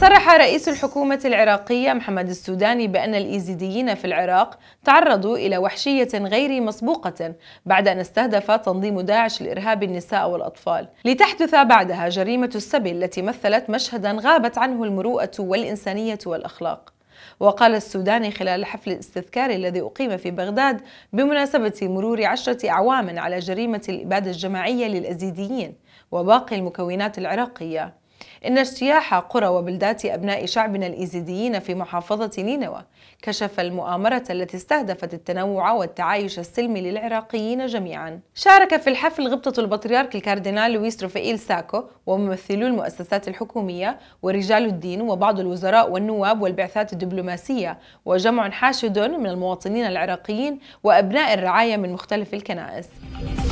صرح رئيس الحكومة العراقية محمد السوداني بأن الإيزيديين في العراق تعرضوا إلى وحشية غير مسبوقة بعد أن استهدف تنظيم داعش لإرهاب النساء والأطفال لتحدث بعدها جريمة السبي التي مثلت مشهدا غابت عنه المروءة والإنسانية والأخلاق وقال السوداني خلال الحفل الاستذكاري الذي أقيم في بغداد بمناسبة مرور عشرة أعوام على جريمة الإبادة الجماعية للأزيديين وباقي المكونات العراقية إن اجتياح قرى وبلدات أبناء شعبنا الإيزيديين في محافظة نينوى كشف المؤامرة التي استهدفت التنوع والتعايش السلمي للعراقيين جميعا شارك في الحفل غبطة البطريرك الكاردينال لويس رفائيل ساكو وممثلو المؤسسات الحكومية ورجال الدين وبعض الوزراء والنواب والبعثات الدبلوماسية وجمع حاشد من المواطنين العراقيين وأبناء الرعاية من مختلف الكنائس